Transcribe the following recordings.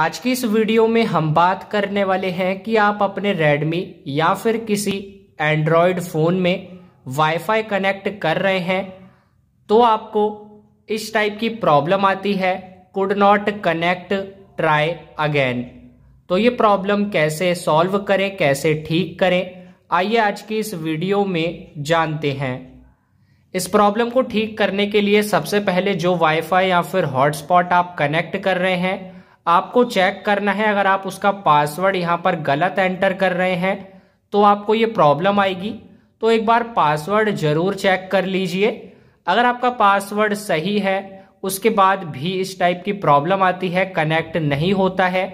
आज की इस वीडियो में हम बात करने वाले हैं कि आप अपने Redmi या फिर किसी एंड्रॉयड फ़ोन में Wi-Fi कनेक्ट कर रहे हैं तो आपको इस टाइप की प्रॉब्लम आती है could not connect try again तो ये प्रॉब्लम कैसे सॉल्व करें कैसे ठीक करें आइए आज की इस वीडियो में जानते हैं इस प्रॉब्लम को ठीक करने के लिए सबसे पहले जो वाईफाई या फिर हॉटस्पॉट आप कनेक्ट कर रहे हैं आपको चेक करना है अगर आप उसका पासवर्ड यहाँ पर गलत एंटर कर रहे हैं तो आपको ये प्रॉब्लम आएगी तो एक बार पासवर्ड जरूर चेक कर लीजिए अगर आपका पासवर्ड सही है उसके बाद भी इस टाइप की प्रॉब्लम आती है कनेक्ट नहीं होता है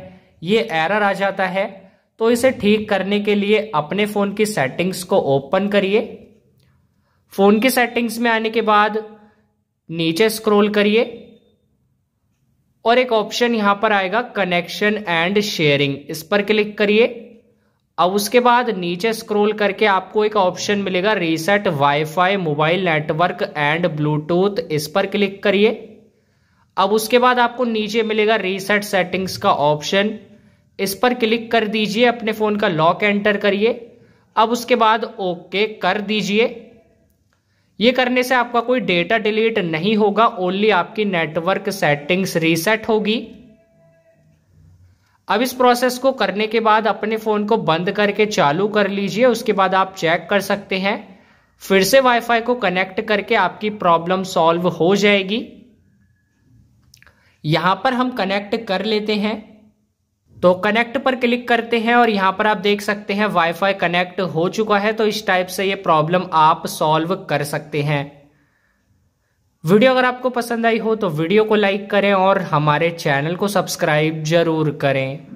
ये एरर आ जाता है तो इसे ठीक करने के लिए अपने फ़ोन की सेटिंग्स को ओपन करिए फ़ोन की सेटिंग्स में आने के बाद नीचे स्क्रॉल करिए और एक ऑप्शन यहां पर आएगा कनेक्शन एंड शेयरिंग इस पर क्लिक करिए अब उसके बाद नीचे स्क्रॉल करके आपको एक ऑप्शन मिलेगा reset wifi mobile network and Bluetooth इस पर क्लिक करिए अब उसके बाद आपको नीचे मिलेगा रीसेट सेटिंग्स का ऑप्शन इस पर क्लिक कर दीजिए अपने फ़ोन का लॉक एंटर करिए अब उसके बाद ओके कर दीजिए ये करने से आपका कोई डेटा डिलीट नहीं होगा ओनली आपकी नेटवर्क सेटिंग्स रीसेट होगी अब इस प्रोसेस को करने के बाद अपने फ़ोन को बंद करके चालू कर लीजिए उसके बाद आप चेक कर सकते हैं फिर से वाईफाई को कनेक्ट करके आपकी प्रॉब्लम सॉल्व हो जाएगी यहां पर हम कनेक्ट कर लेते हैं तो कनेक्ट पर क्लिक करते हैं और यहाँ पर आप देख सकते हैं वाईफाई कनेक्ट हो चुका है तो इस टाइप से ये प्रॉब्लम आप सॉल्व कर सकते हैं वीडियो अगर आपको पसंद आई हो तो वीडियो को लाइक करें और हमारे चैनल को सब्सक्राइब जरूर करें